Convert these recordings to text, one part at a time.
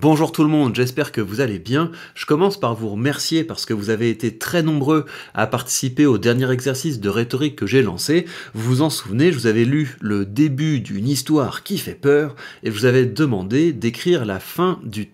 Bonjour tout le monde, j'espère que vous allez bien. Je commence par vous remercier parce que vous avez été très nombreux à participer au dernier exercice de rhétorique que j'ai lancé. Vous vous en souvenez, je vous avais lu le début d'une histoire qui fait peur et je vous avais demandé d'écrire la fin du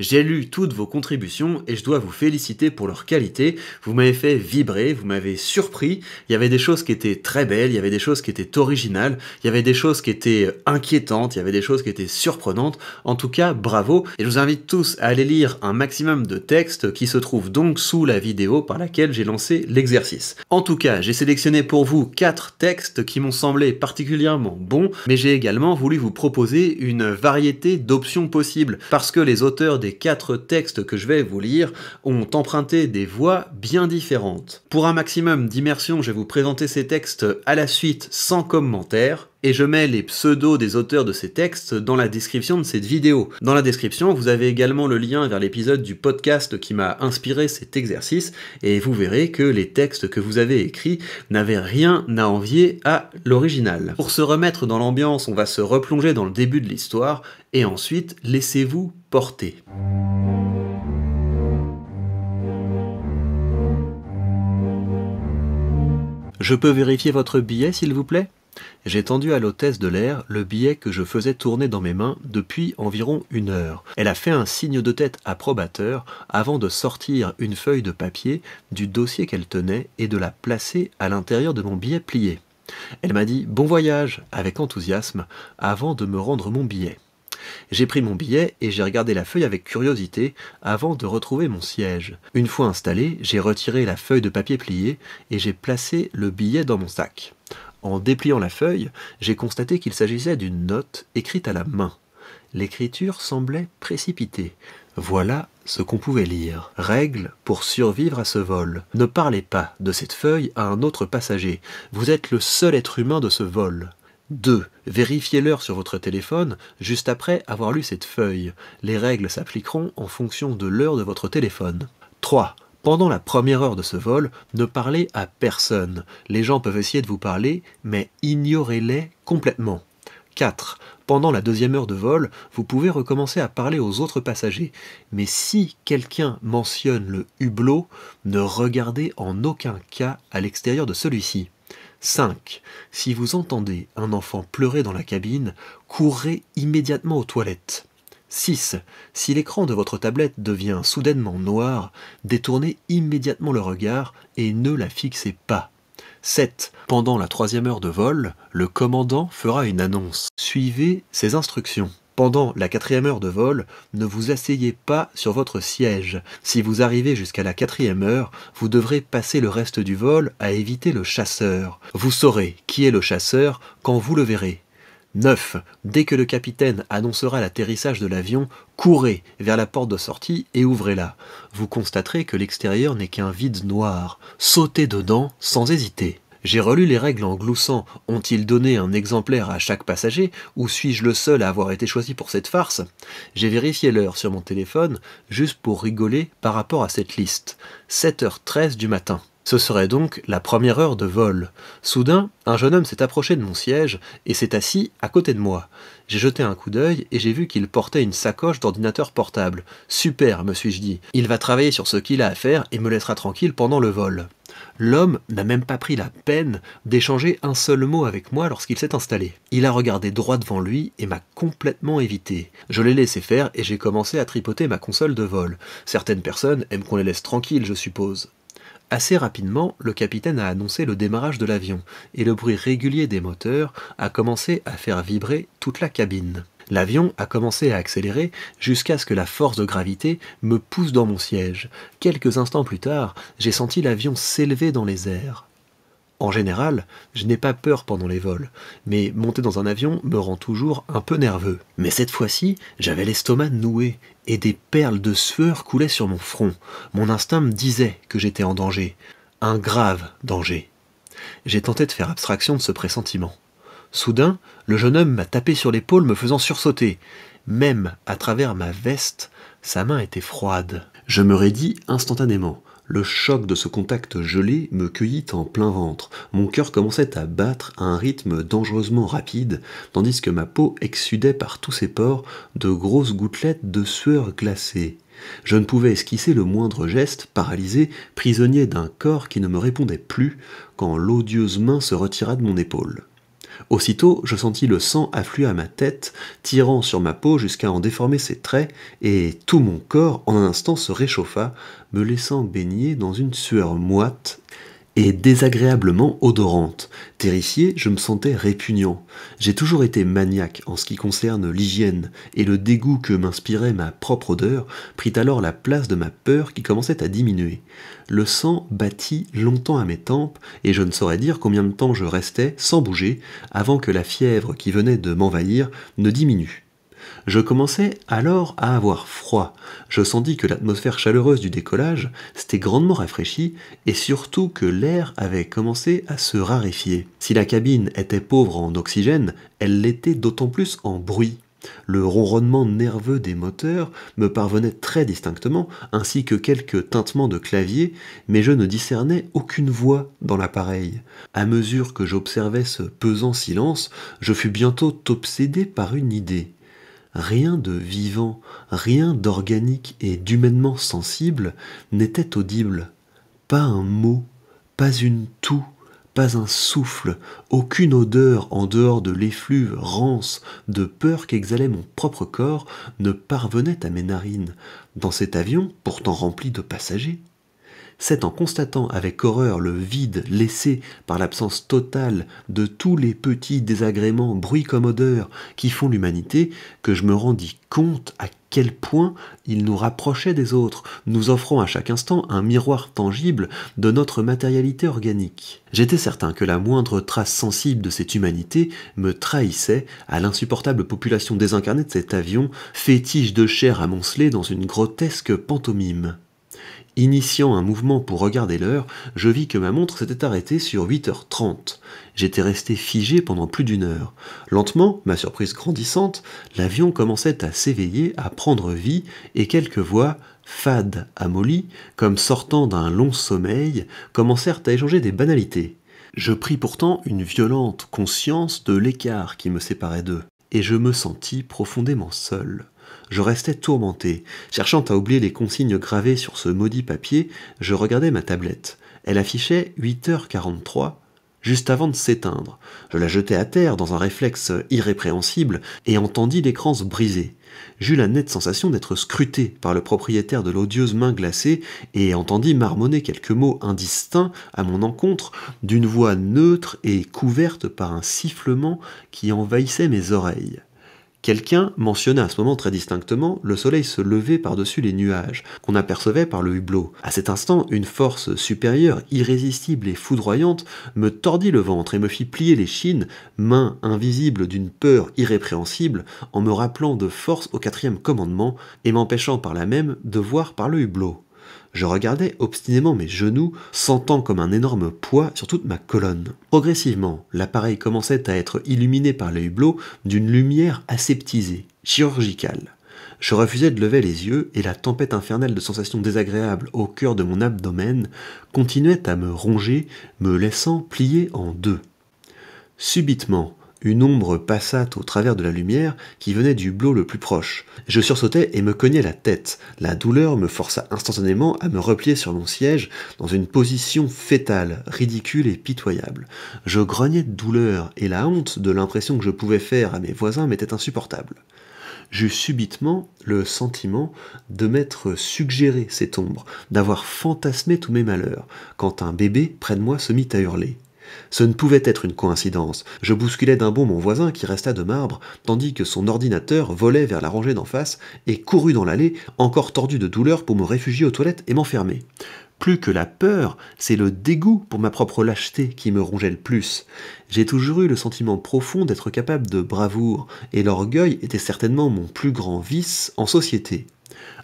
j'ai lu toutes vos contributions et je dois vous féliciter pour leur qualité. Vous m'avez fait vibrer, vous m'avez surpris. Il y avait des choses qui étaient très belles, il y avait des choses qui étaient originales, il y avait des choses qui étaient euh, inquiétantes, il y avait des choses qui étaient surprenantes. En tout cas, bravo. Et je vous invite tous à aller lire un maximum de textes qui se trouvent donc sous la vidéo par laquelle j'ai lancé l'exercice. En tout cas, j'ai sélectionné pour vous quatre textes qui m'ont semblé particulièrement bons, mais j'ai également voulu vous proposer une variété d'options possibles parce que les auteurs des quatre textes que je vais vous lire ont emprunté des voix bien différentes. Pour un maximum d'immersion, je vais vous présenter ces textes à la suite sans commentaire, et je mets les pseudos des auteurs de ces textes dans la description de cette vidéo. Dans la description, vous avez également le lien vers l'épisode du podcast qui m'a inspiré cet exercice, et vous verrez que les textes que vous avez écrits n'avaient rien à envier à l'original. Pour se remettre dans l'ambiance, on va se replonger dans le début de l'histoire, et ensuite, laissez-vous porter. Je peux vérifier votre billet, s'il vous plaît j'ai tendu à l'hôtesse de l'air le billet que je faisais tourner dans mes mains depuis environ une heure. Elle a fait un signe de tête approbateur avant de sortir une feuille de papier du dossier qu'elle tenait et de la placer à l'intérieur de mon billet plié. Elle m'a dit bon voyage avec enthousiasme avant de me rendre mon billet. J'ai pris mon billet et j'ai regardé la feuille avec curiosité avant de retrouver mon siège. Une fois installé, j'ai retiré la feuille de papier pliée et j'ai placé le billet dans mon sac. En dépliant la feuille, j'ai constaté qu'il s'agissait d'une note écrite à la main. L'écriture semblait précipitée. Voilà ce qu'on pouvait lire. Règles pour survivre à ce vol. Ne parlez pas de cette feuille à un autre passager. Vous êtes le seul être humain de ce vol. 2. Vérifiez l'heure sur votre téléphone juste après avoir lu cette feuille. Les règles s'appliqueront en fonction de l'heure de votre téléphone. 3. Pendant la première heure de ce vol, ne parlez à personne. Les gens peuvent essayer de vous parler, mais ignorez-les complètement. 4. Pendant la deuxième heure de vol, vous pouvez recommencer à parler aux autres passagers, mais si quelqu'un mentionne le hublot, ne regardez en aucun cas à l'extérieur de celui-ci. 5. Si vous entendez un enfant pleurer dans la cabine, courez immédiatement aux toilettes. 6. Si l'écran de votre tablette devient soudainement noir, détournez immédiatement le regard et ne la fixez pas. 7. Pendant la troisième heure de vol, le commandant fera une annonce. Suivez ses instructions. Pendant la quatrième heure de vol, ne vous asseyez pas sur votre siège. Si vous arrivez jusqu'à la quatrième heure, vous devrez passer le reste du vol à éviter le chasseur. Vous saurez qui est le chasseur quand vous le verrez. 9. Dès que le capitaine annoncera l'atterrissage de l'avion, courez vers la porte de sortie et ouvrez-la. Vous constaterez que l'extérieur n'est qu'un vide noir. Sautez dedans sans hésiter. J'ai relu les règles en gloussant. Ont-ils donné un exemplaire à chaque passager ou suis-je le seul à avoir été choisi pour cette farce J'ai vérifié l'heure sur mon téléphone juste pour rigoler par rapport à cette liste. 7h13 du matin. Ce serait donc la première heure de vol. Soudain, un jeune homme s'est approché de mon siège et s'est assis à côté de moi. J'ai jeté un coup d'œil et j'ai vu qu'il portait une sacoche d'ordinateur portable. Super, me suis-je dit. Il va travailler sur ce qu'il a à faire et me laissera tranquille pendant le vol. L'homme n'a même pas pris la peine d'échanger un seul mot avec moi lorsqu'il s'est installé. Il a regardé droit devant lui et m'a complètement évité. Je l'ai laissé faire et j'ai commencé à tripoter ma console de vol. Certaines personnes aiment qu'on les laisse tranquilles, je suppose. Assez rapidement, le capitaine a annoncé le démarrage de l'avion, et le bruit régulier des moteurs a commencé à faire vibrer toute la cabine. L'avion a commencé à accélérer jusqu'à ce que la force de gravité me pousse dans mon siège. Quelques instants plus tard, j'ai senti l'avion s'élever dans les airs. En général, je n'ai pas peur pendant les vols, mais monter dans un avion me rend toujours un peu nerveux. Mais cette fois-ci, j'avais l'estomac noué et des perles de sueur coulaient sur mon front. Mon instinct me disait que j'étais en danger, un grave danger. J'ai tenté de faire abstraction de ce pressentiment. Soudain, le jeune homme m'a tapé sur l'épaule, me faisant sursauter. Même à travers ma veste, sa main était froide. Je me raidis instantanément. Le choc de ce contact gelé me cueillit en plein ventre. Mon cœur commençait à battre à un rythme dangereusement rapide, tandis que ma peau exsudait par tous ses pores de grosses gouttelettes de sueur glacée. Je ne pouvais esquisser le moindre geste, paralysé, prisonnier d'un corps qui ne me répondait plus, quand l'odieuse main se retira de mon épaule. Aussitôt, je sentis le sang affluer à ma tête, tirant sur ma peau jusqu'à en déformer ses traits, et tout mon corps en un instant se réchauffa, me laissant baigner dans une sueur moite et désagréablement odorante. Terrifié, je me sentais répugnant. J'ai toujours été maniaque en ce qui concerne l'hygiène, et le dégoût que m'inspirait ma propre odeur prit alors la place de ma peur qui commençait à diminuer. Le sang battit longtemps à mes tempes, et je ne saurais dire combien de temps je restais sans bouger avant que la fièvre qui venait de m'envahir ne diminue. Je commençais alors à avoir froid. Je sentis que l'atmosphère chaleureuse du décollage s'était grandement rafraîchie et surtout que l'air avait commencé à se raréfier. Si la cabine était pauvre en oxygène, elle l'était d'autant plus en bruit. Le ronronnement nerveux des moteurs me parvenait très distinctement, ainsi que quelques tintements de clavier, mais je ne discernais aucune voix dans l'appareil. À mesure que j'observais ce pesant silence, je fus bientôt obsédé par une idée. Rien de vivant, rien d'organique et d'humainement sensible n'était audible. Pas un mot, pas une toux, pas un souffle, aucune odeur en dehors de l'effluve rance de peur qu'exhalait mon propre corps ne parvenait à mes narines. Dans cet avion, pourtant rempli de passagers, c'est en constatant avec horreur le vide laissé par l'absence totale de tous les petits désagréments, bruits comme odeurs, qui font l'humanité, que je me rendis compte à quel point il nous rapprochait des autres, nous offrant à chaque instant un miroir tangible de notre matérialité organique. J'étais certain que la moindre trace sensible de cette humanité me trahissait à l'insupportable population désincarnée de cet avion, fétiche de chair amoncelée dans une grotesque pantomime. Initiant un mouvement pour regarder l'heure, je vis que ma montre s'était arrêtée sur 8h30. J'étais resté figé pendant plus d'une heure. Lentement, ma surprise grandissante, l'avion commençait à s'éveiller, à prendre vie, et quelques voix, fades, amolies, comme sortant d'un long sommeil, commencèrent à échanger des banalités. Je pris pourtant une violente conscience de l'écart qui me séparait d'eux, et je me sentis profondément seul je restais tourmenté. Cherchant à oublier les consignes gravées sur ce maudit papier, je regardais ma tablette. Elle affichait 8h43, juste avant de s'éteindre. Je la jetai à terre dans un réflexe irrépréhensible et entendis l'écran se briser. J'eus la nette sensation d'être scruté par le propriétaire de l'odieuse main glacée et entendis marmonner quelques mots indistincts à mon encontre d'une voix neutre et couverte par un sifflement qui envahissait mes oreilles. Quelqu'un mentionna à ce moment très distinctement le soleil se lever par-dessus les nuages, qu'on apercevait par le hublot. À cet instant, une force supérieure, irrésistible et foudroyante, me tordit le ventre et me fit plier les chines, main invisible d'une peur irrépréhensible, en me rappelant de force au quatrième commandement, et m'empêchant par la même de voir par le hublot. Je regardais obstinément mes genoux, sentant comme un énorme poids sur toute ma colonne. Progressivement, l'appareil commençait à être illuminé par les bleu d'une lumière aseptisée, chirurgicale. Je refusais de lever les yeux et la tempête infernale de sensations désagréables au cœur de mon abdomen continuait à me ronger, me laissant plier en deux. Subitement, une ombre passa au travers de la lumière qui venait du blot le plus proche. Je sursautais et me cognai la tête. La douleur me força instantanément à me replier sur mon siège dans une position fétale, ridicule et pitoyable. Je grognais de douleur et la honte de l'impression que je pouvais faire à mes voisins m'était insupportable. J'eus subitement le sentiment de m'être suggéré cette ombre, d'avoir fantasmé tous mes malheurs, quand un bébé près de moi se mit à hurler. Ce ne pouvait être une coïncidence. Je bousculai d'un bond mon voisin qui resta de marbre, tandis que son ordinateur volait vers la rangée d'en face et courut dans l'allée, encore tordu de douleur pour me réfugier aux toilettes et m'enfermer. Plus que la peur, c'est le dégoût pour ma propre lâcheté qui me rongeait le plus. J'ai toujours eu le sentiment profond d'être capable de bravoure, et l'orgueil était certainement mon plus grand vice en société.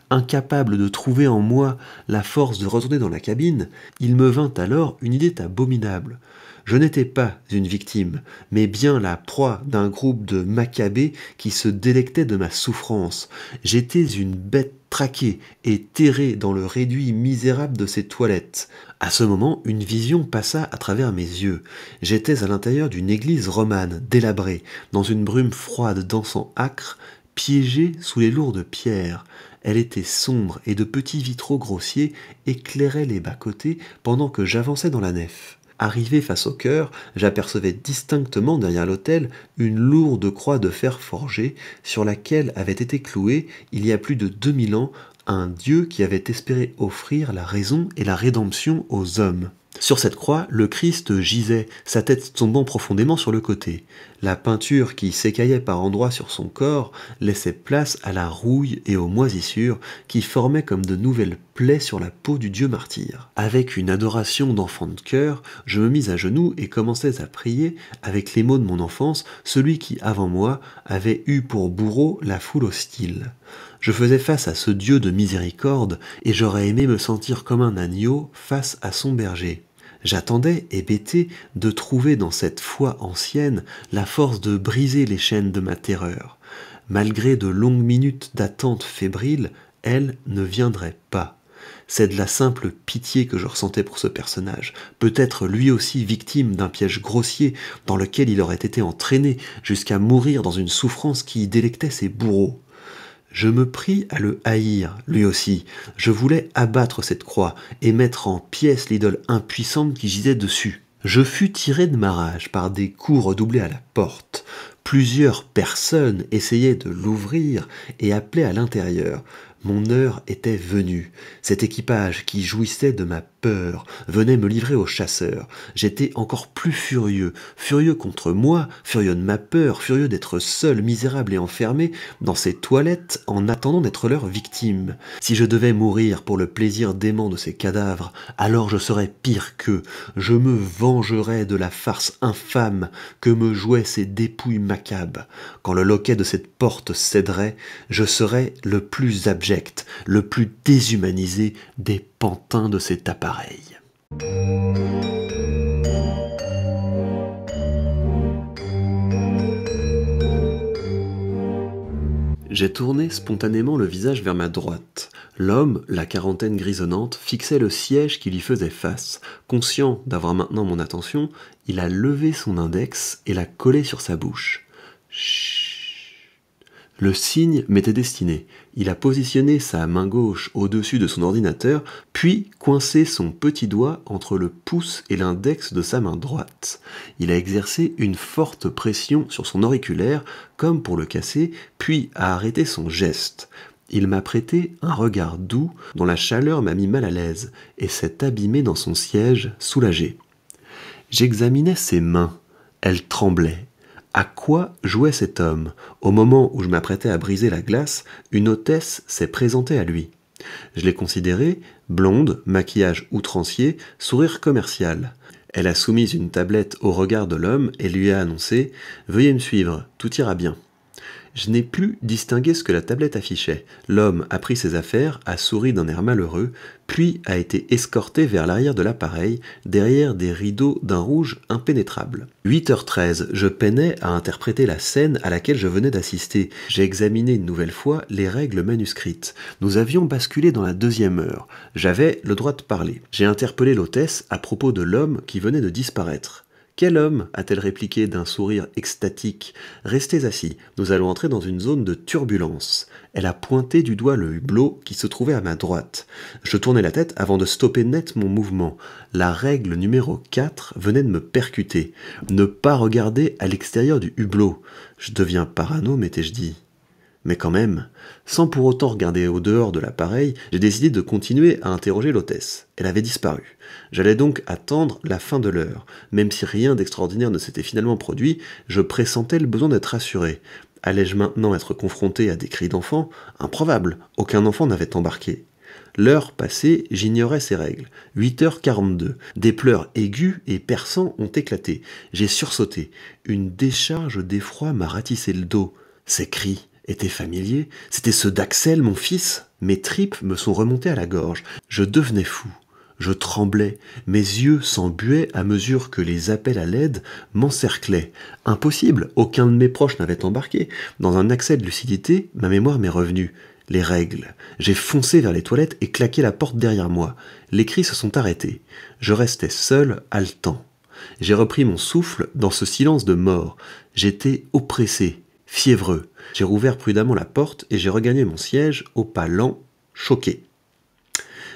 Incapable de trouver en moi la force de retourner dans la cabine, il me vint alors une idée abominable je n'étais pas une victime, mais bien la proie d'un groupe de maccabées qui se délectait de ma souffrance. J'étais une bête traquée et terrée dans le réduit misérable de ses toilettes. À ce moment, une vision passa à travers mes yeux. J'étais à l'intérieur d'une église romane, délabrée, dans une brume froide dansant acre, piégée sous les lourdes pierres. Elle était sombre et de petits vitraux grossiers éclairaient les bas-côtés pendant que j'avançais dans la nef. Arrivé face au cœur, j'apercevais distinctement derrière l'autel une lourde croix de fer forgée sur laquelle avait été cloué, il y a plus de 2000 ans, un Dieu qui avait espéré offrir la raison et la rédemption aux hommes. Sur cette croix, le Christ gisait, sa tête tombant profondément sur le côté. La peinture qui s'écaillait par endroits sur son corps laissait place à la rouille et aux moisissures qui formaient comme de nouvelles plaies sur la peau du Dieu martyr. Avec une adoration d'enfant de cœur, je me mis à genoux et commençais à prier avec les mots de mon enfance, celui qui, avant moi, avait eu pour bourreau la foule hostile. Je faisais face à ce Dieu de miséricorde et j'aurais aimé me sentir comme un agneau face à son berger. J'attendais, hébété, de trouver dans cette foi ancienne la force de briser les chaînes de ma terreur. Malgré de longues minutes d'attente fébrile, elle ne viendrait pas. C'est de la simple pitié que je ressentais pour ce personnage, peut-être lui aussi victime d'un piège grossier dans lequel il aurait été entraîné jusqu'à mourir dans une souffrance qui délectait ses bourreaux. Je me pris à le haïr, lui aussi. Je voulais abattre cette croix et mettre en pièces l'idole impuissante qui gisait dessus. Je fus tiré de ma rage par des coups redoublés à la porte. Plusieurs personnes essayaient de l'ouvrir et appelaient à l'intérieur. Mon heure était venue. Cet équipage qui jouissait de ma venait me livrer aux chasseurs. J'étais encore plus furieux, furieux contre moi, furieux de ma peur, furieux d'être seul, misérable et enfermé dans ces toilettes en attendant d'être leur victime. Si je devais mourir pour le plaisir dément de ces cadavres, alors je serais pire qu'eux, je me vengerais de la farce infâme que me jouaient ces dépouilles macabres. Quand le loquet de cette porte céderait, je serais le plus abject, le plus déshumanisé des de cet appareil. J'ai tourné spontanément le visage vers ma droite. L'homme, la quarantaine grisonnante, fixait le siège qui lui faisait face. Conscient d'avoir maintenant mon attention, il a levé son index et l'a collé sur sa bouche. Chut. Le signe m'était destiné. Il a positionné sa main gauche au-dessus de son ordinateur, puis coincé son petit doigt entre le pouce et l'index de sa main droite. Il a exercé une forte pression sur son auriculaire, comme pour le casser, puis a arrêté son geste. Il m'a prêté un regard doux dont la chaleur m'a mis mal à l'aise, et s'est abîmé dans son siège, soulagé. J'examinais ses mains. Elles tremblaient à quoi jouait cet homme Au moment où je m'apprêtais à briser la glace, une hôtesse s'est présentée à lui. Je l'ai considérée, blonde, maquillage outrancier, sourire commercial. Elle a soumis une tablette au regard de l'homme et lui a annoncé Veuillez me suivre, tout ira bien. Je n'ai plus distingué ce que la tablette affichait. L'homme a pris ses affaires, a souri d'un air malheureux, puis a été escorté vers l'arrière de l'appareil, derrière des rideaux d'un rouge impénétrable. 8h13, je peinais à interpréter la scène à laquelle je venais d'assister. J'ai examiné une nouvelle fois les règles manuscrites. Nous avions basculé dans la deuxième heure. J'avais le droit de parler. J'ai interpellé l'hôtesse à propos de l'homme qui venait de disparaître. Quel homme a-t-elle répliqué d'un sourire extatique Restez assis, nous allons entrer dans une zone de turbulence. Elle a pointé du doigt le hublot qui se trouvait à ma droite. Je tournais la tête avant de stopper net mon mouvement. La règle numéro 4 venait de me percuter. Ne pas regarder à l'extérieur du hublot. Je deviens parano, m'étais-je dit. Mais quand même, sans pour autant regarder au dehors de l'appareil, j'ai décidé de continuer à interroger l'hôtesse. Elle avait disparu. J'allais donc attendre la fin de l'heure. Même si rien d'extraordinaire ne s'était finalement produit, je pressentais le besoin d'être rassuré. Allais-je maintenant être confronté à des cris d'enfants Improbable, aucun enfant n'avait embarqué. L'heure passée, j'ignorais ces règles. 8h42. Des pleurs aigus et perçants ont éclaté. J'ai sursauté. Une décharge d'effroi m'a ratissé le dos. Ces cris étaient familiers, c'était ceux d'Axel, mon fils. Mes tripes me sont remontées à la gorge. Je devenais fou. Je tremblais, mes yeux s'embuaient à mesure que les appels à l'aide m'encerclaient. Impossible, aucun de mes proches n'avait embarqué. Dans un accès de lucidité, ma mémoire m'est revenue. Les règles. J'ai foncé vers les toilettes et claqué la porte derrière moi. Les cris se sont arrêtés. Je restais seul, haletant. J'ai repris mon souffle dans ce silence de mort. J'étais oppressé, fiévreux. J'ai rouvert prudemment la porte et j'ai regagné mon siège au pas lent, choqué.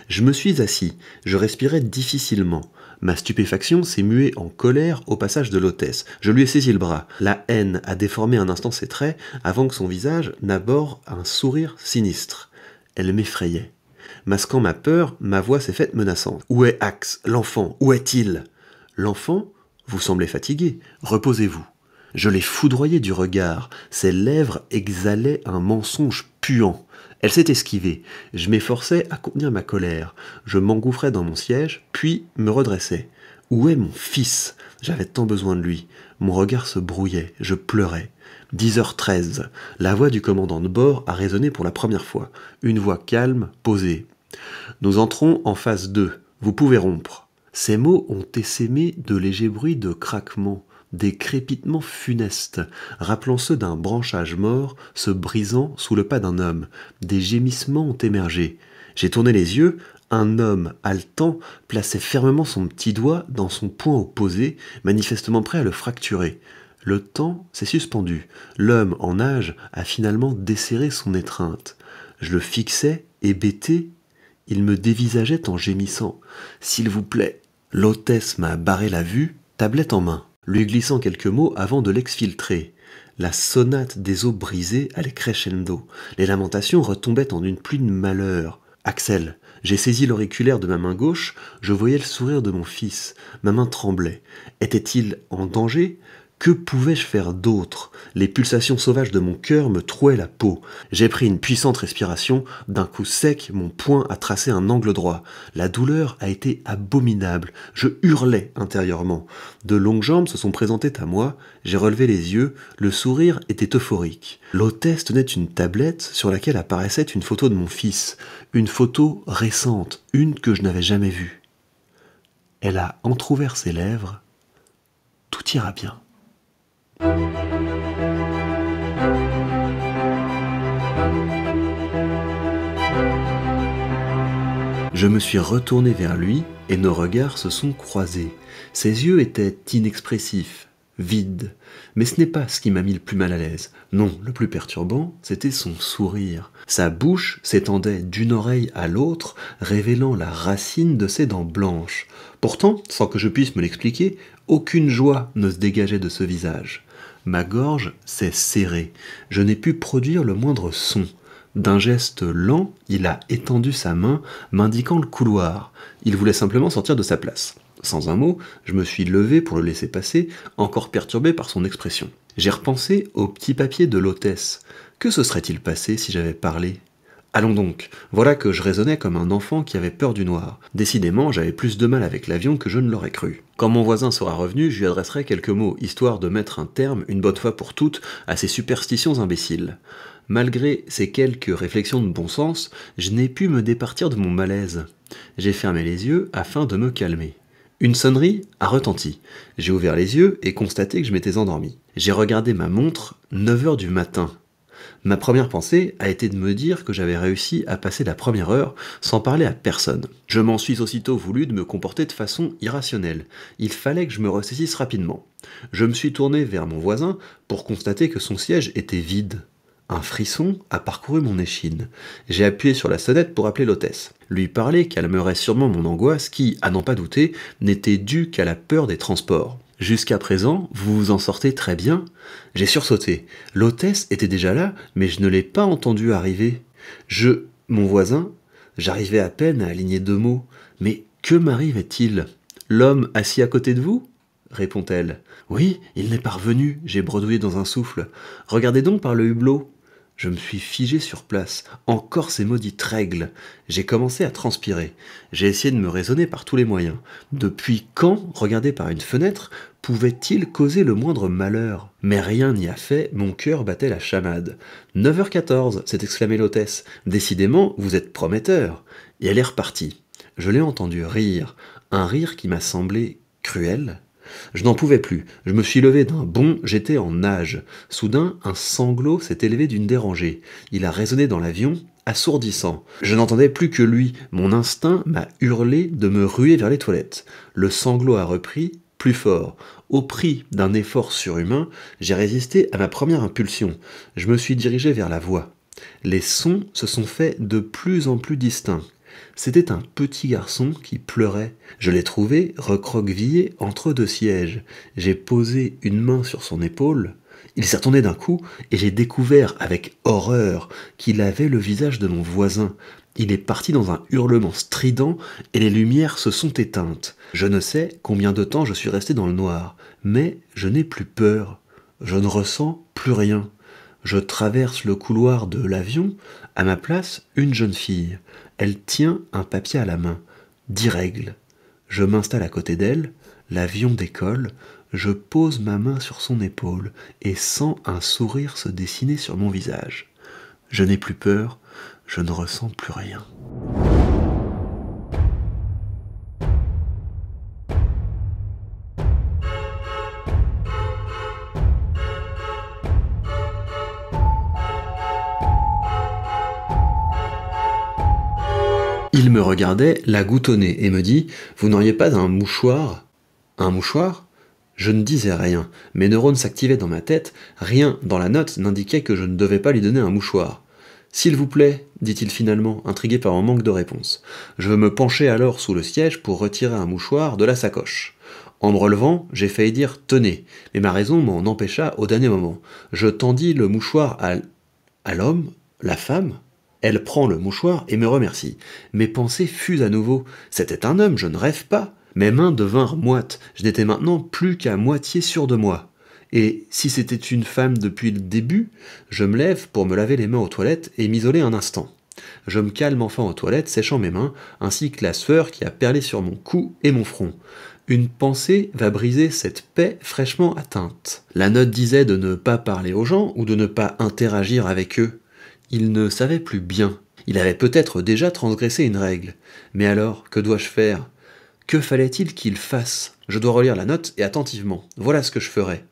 Je me suis assis, je respirais difficilement. Ma stupéfaction s'est muée en colère au passage de l'hôtesse. Je lui ai saisi le bras. La haine a déformé un instant ses traits avant que son visage n'aborde un sourire sinistre. Elle m'effrayait. Masquant ma peur, ma voix s'est faite menaçante. Où est Axe L'enfant Où est-il L'enfant Vous semblez fatigué. Reposez-vous. Je l'ai foudroyais du regard, ses lèvres exhalaient un mensonge puant. Elle s'est esquivée. Je m'efforçais à contenir ma colère. Je m'engouffrais dans mon siège, puis me redressais. Où est mon fils J'avais tant besoin de lui. Mon regard se brouillait, je pleurais. 10h13. La voix du commandant de bord a résonné pour la première fois. Une voix calme, posée. Nous entrons en phase 2. Vous pouvez rompre. Ces mots ont essaimé de légers bruits de craquement des crépitements funestes, rappelant ceux d'un branchage mort se brisant sous le pas d'un homme. Des gémissements ont émergé. J'ai tourné les yeux, un homme haletant plaçait fermement son petit doigt dans son point opposé, manifestement prêt à le fracturer. Le temps s'est suspendu. L'homme en âge a finalement desserré son étreinte. Je le fixais, hébété. Il me dévisageait en gémissant. S'il vous plaît. L'hôtesse m'a barré la vue, tablette en main lui glissant quelques mots avant de l'exfiltrer. La sonate des eaux brisées allait crescendo. Les lamentations retombaient en une pluie de malheur. Axel, j'ai saisi l'auriculaire de ma main gauche, je voyais le sourire de mon fils. Ma main tremblait. Était-il en danger que pouvais-je faire d'autre Les pulsations sauvages de mon cœur me trouaient la peau. J'ai pris une puissante respiration, d'un coup sec, mon poing a tracé un angle droit. La douleur a été abominable, je hurlais intérieurement. De longues jambes se sont présentées à moi, j'ai relevé les yeux, le sourire était euphorique. L'hôtesse tenait une tablette sur laquelle apparaissait une photo de mon fils, une photo récente, une que je n'avais jamais vue. Elle a entr'ouvert ses lèvres. Tout ira bien. Je me suis retourné vers lui et nos regards se sont croisés. Ses yeux étaient inexpressifs, vides, mais ce n'est pas ce qui m'a mis le plus mal à l'aise. Non, le plus perturbant, c'était son sourire. Sa bouche s'étendait d'une oreille à l'autre, révélant la racine de ses dents blanches. Pourtant, sans que je puisse me l'expliquer, aucune joie ne se dégageait de ce visage. Ma gorge s'est serrée. Je n'ai pu produire le moindre son. D'un geste lent, il a étendu sa main, m'indiquant le couloir. Il voulait simplement sortir de sa place. Sans un mot, je me suis levé pour le laisser passer, encore perturbé par son expression. J'ai repensé au petit papier de l'hôtesse. Que se serait-il passé si j'avais parlé Allons donc. Voilà que je raisonnais comme un enfant qui avait peur du noir. Décidément, j'avais plus de mal avec l'avion que je ne l'aurais cru. Quand mon voisin sera revenu, je lui adresserai quelques mots, histoire de mettre un terme, une bonne fois pour toutes, à ces superstitions imbéciles. Malgré ces quelques réflexions de bon sens, je n'ai pu me départir de mon malaise. J'ai fermé les yeux afin de me calmer. Une sonnerie a retenti. J'ai ouvert les yeux et constaté que je m'étais endormi. J'ai regardé ma montre, 9 h du matin ma première pensée a été de me dire que j'avais réussi à passer la première heure sans parler à personne. Je m'en suis aussitôt voulu de me comporter de façon irrationnelle. Il fallait que je me ressaisisse rapidement. Je me suis tourné vers mon voisin pour constater que son siège était vide. Un frisson a parcouru mon échine. J'ai appuyé sur la sonnette pour appeler l'hôtesse. Lui parler calmerait sûrement mon angoisse qui, à n'en pas douter, n'était due qu'à la peur des transports. Jusqu'à présent, vous vous en sortez très bien. J'ai sursauté. L'hôtesse était déjà là, mais je ne l'ai pas entendue arriver. Je, mon voisin, j'arrivais à peine à aligner deux mots. Mais que m'arrivait-il L'homme assis à côté de vous répond-elle. Oui, il n'est pas revenu, j'ai bredouillé dans un souffle. Regardez donc par le hublot. Je me suis figé sur place, encore ces maudites règles. J'ai commencé à transpirer. J'ai essayé de me raisonner par tous les moyens. Depuis quand, regardé par une fenêtre, pouvait-il causer le moindre malheur Mais rien n'y a fait, mon cœur battait la chamade. 9h14, s'est exclamée l'hôtesse. Décidément, vous êtes prometteur. Et elle est repartie. Je l'ai entendu rire, un rire qui m'a semblé cruel, je n'en pouvais plus. Je me suis levé d'un bond, j'étais en nage. Soudain, un sanglot s'est élevé d'une dérangée. Il a résonné dans l'avion, assourdissant. Je n'entendais plus que lui. Mon instinct m'a hurlé de me ruer vers les toilettes. Le sanglot a repris, plus fort. Au prix d'un effort surhumain, j'ai résisté à ma première impulsion. Je me suis dirigé vers la voie. Les sons se sont faits de plus en plus distincts. C'était un petit garçon qui pleurait. Je l'ai trouvé recroquevillé entre deux sièges. J'ai posé une main sur son épaule. Il s'est retourné d'un coup et j'ai découvert avec horreur qu'il avait le visage de mon voisin. Il est parti dans un hurlement strident et les lumières se sont éteintes. Je ne sais combien de temps je suis resté dans le noir, mais je n'ai plus peur. Je ne ressens plus rien. Je traverse le couloir de l'avion, à ma place, une jeune fille. Elle tient un papier à la main. Dix règles. Je m'installe à côté d'elle, l'avion décolle, je pose ma main sur son épaule et sens un sourire se dessiner sur mon visage. Je n'ai plus peur, je ne ressens plus rien. Il me regardait, la goutonnée, et me dit Vous n'auriez pas un mouchoir Un mouchoir Je ne disais rien. Mes neurones s'activaient dans ma tête. Rien dans la note n'indiquait que je ne devais pas lui donner un mouchoir. S'il vous plaît, dit-il finalement, intrigué par un manque de réponse. Je me penchai alors sous le siège pour retirer un mouchoir de la sacoche. En me relevant, j'ai failli dire Tenez, mais ma raison m'en empêcha au dernier moment. Je tendis le mouchoir à, à l'homme, la femme, elle prend le mouchoir et me remercie. Mes pensées fusent à nouveau. C'était un homme, je ne rêve pas. Mes mains devinrent moites, je n'étais maintenant plus qu'à moitié sûr de moi. Et si c'était une femme depuis le début, je me lève pour me laver les mains aux toilettes et m'isoler un instant. Je me calme enfin aux toilettes, séchant mes mains, ainsi que la sueur qui a perlé sur mon cou et mon front. Une pensée va briser cette paix fraîchement atteinte. La note disait de ne pas parler aux gens ou de ne pas interagir avec eux. Il ne savait plus bien. Il avait peut-être déjà transgressé une règle. Mais alors, que dois-je faire Que fallait-il qu'il fasse Je dois relire la note et attentivement. Voilà ce que je ferai.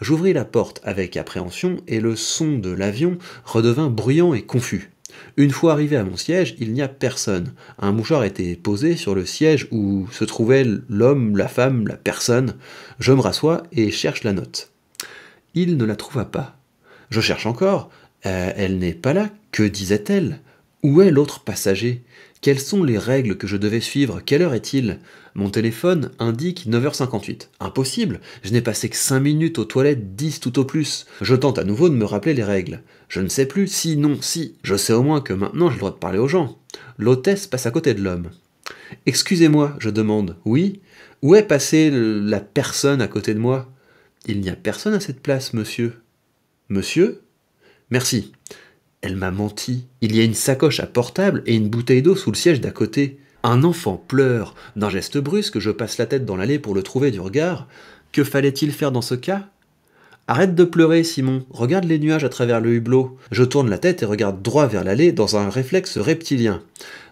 J'ouvris la porte avec appréhension et le son de l'avion redevint bruyant et confus. Une fois arrivé à mon siège, il n'y a personne. Un mouchoir était posé sur le siège où se trouvait l'homme, la femme, la personne. Je me rassois et cherche la note. Il ne la trouva pas. Je cherche encore, euh, elle n'est pas là. Que disait-elle Où est l'autre passager Quelles sont les règles que je devais suivre Quelle heure est-il Mon téléphone indique 9h58. Impossible Je n'ai passé que 5 minutes aux toilettes, 10 tout au plus. Je tente à nouveau de me rappeler les règles. Je ne sais plus si, non, si. Je sais au moins que maintenant j'ai le droit de parler aux gens. L'hôtesse passe à côté de l'homme. Excusez-moi, je demande. Oui Où est passée la personne à côté de moi Il n'y a personne à cette place, monsieur. Monsieur Merci. Elle m'a menti. Il y a une sacoche à portable et une bouteille d'eau sous le siège d'à côté. Un enfant pleure. D'un geste brusque, je passe la tête dans l'allée pour le trouver du regard. Que fallait-il faire dans ce cas Arrête de pleurer, Simon. Regarde les nuages à travers le hublot. Je tourne la tête et regarde droit vers l'allée dans un réflexe reptilien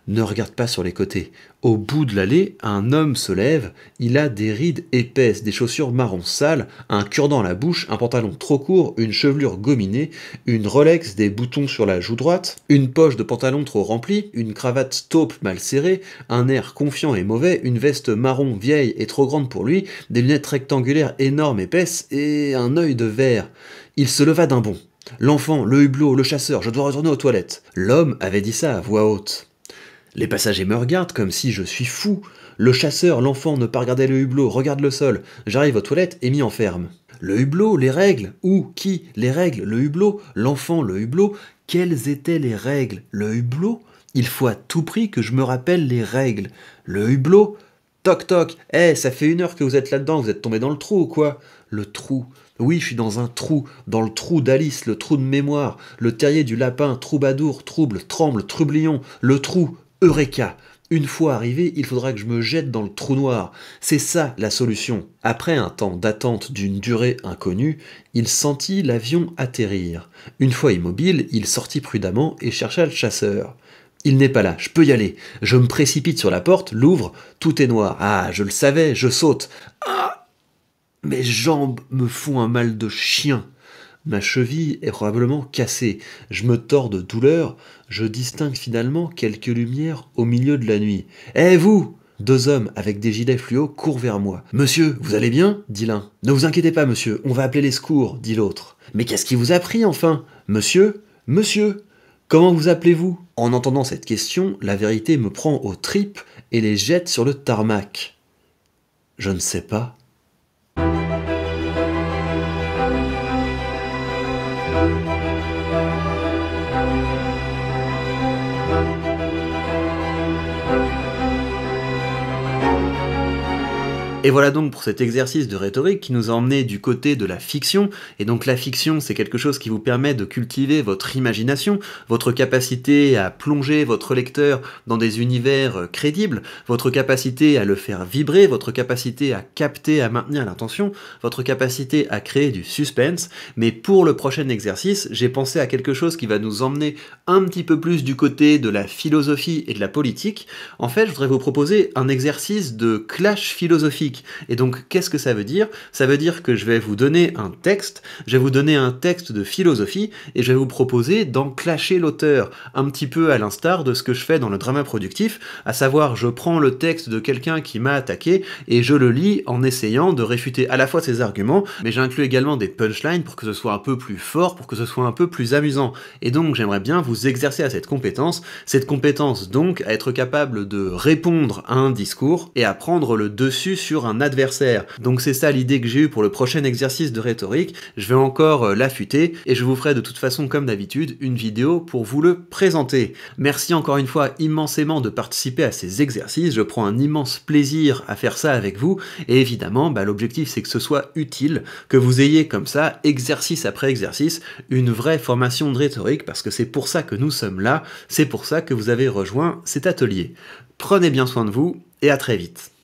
ne regarde pas sur les côtés. Au bout de l'allée, un homme se lève, il a des rides épaisses, des chaussures marron sales, un cure-dent à la bouche, un pantalon trop court, une chevelure gominée, une Rolex, des boutons sur la joue droite, une poche de pantalon trop remplie, une cravate taupe mal serrée, un air confiant et mauvais, une veste marron vieille et trop grande pour lui, des lunettes rectangulaires énormes épaisses et un œil de verre. Il se leva d'un bond. L'enfant, le hublot, le chasseur, je dois retourner aux toilettes. L'homme avait dit ça à voix haute. Les passagers me regardent comme si je suis fou. Le chasseur, l'enfant, ne pas regarder le hublot, regarde le sol. J'arrive aux toilettes et m'y enferme. Le hublot, les règles, où, qui, les règles, le hublot, l'enfant, le hublot, quelles étaient les règles Le hublot Il faut à tout prix que je me rappelle les règles. Le hublot Toc toc Eh, ça fait une heure que vous êtes là-dedans, vous êtes tombé dans le trou ou quoi Le trou. Oui, je suis dans un trou, dans le trou d'Alice, le trou de mémoire, le terrier du lapin, troubadour, trouble, tremble, trublion, le trou, Eureka une fois arrivé, il faudra que je me jette dans le trou noir. C'est ça la solution. Après un temps d'attente d'une durée inconnue, il sentit l'avion atterrir. Une fois immobile, il sortit prudemment et chercha le chasseur. Il n'est pas là, je peux y aller. Je me précipite sur la porte, l'ouvre, tout est noir. Ah, je le savais, je saute. Ah Mes jambes me font un mal de chien ma cheville est probablement cassée, je me tords de douleur, je distingue finalement quelques lumières au milieu de la nuit. Eh vous deux hommes avec des gilets fluo courent vers moi. Monsieur, vous allez bien dit l'un. Ne vous inquiétez pas, monsieur, on va appeler les secours, dit l'autre. Mais qu'est-ce qui vous a pris enfin Monsieur Monsieur Comment vous appelez-vous En entendant cette question, la vérité me prend aux tripes et les jette sur le tarmac. Je ne sais pas. Et voilà donc pour cet exercice de rhétorique qui nous a emmené du côté de la fiction, et donc la fiction c'est quelque chose qui vous permet de cultiver votre imagination, votre capacité à plonger votre lecteur dans des univers euh, crédibles, votre capacité à le faire vibrer, votre capacité à capter, à maintenir l'intention, votre capacité à créer du suspense, mais pour le prochain exercice, j'ai pensé à quelque chose qui va nous emmener un petit peu plus du côté de la philosophie et de la politique. En fait, je voudrais vous proposer un exercice de clash philosophique et donc, qu'est-ce que ça veut dire Ça veut dire que je vais vous donner un texte, je vais vous donner un texte de philosophie, et je vais vous proposer d'en clasher l'auteur, un petit peu à l'instar de ce que je fais dans le drama productif, à savoir je prends le texte de quelqu'un qui m'a attaqué, et je le lis en essayant de réfuter à la fois ses arguments, mais j'inclus également des punchlines pour que ce soit un peu plus fort, pour que ce soit un peu plus amusant. Et donc, j'aimerais bien vous exercer à cette compétence, cette compétence donc à être capable de répondre à un discours et à prendre le dessus sur un adversaire. Donc c'est ça l'idée que j'ai eue pour le prochain exercice de rhétorique. Je vais encore euh, l'affûter et je vous ferai de toute façon comme d'habitude une vidéo pour vous le présenter. Merci encore une fois immensément de participer à ces exercices. Je prends un immense plaisir à faire ça avec vous et évidemment bah, l'objectif c'est que ce soit utile, que vous ayez comme ça exercice après exercice une vraie formation de rhétorique parce que c'est pour ça que nous sommes là, c'est pour ça que vous avez rejoint cet atelier. Prenez bien soin de vous et à très vite.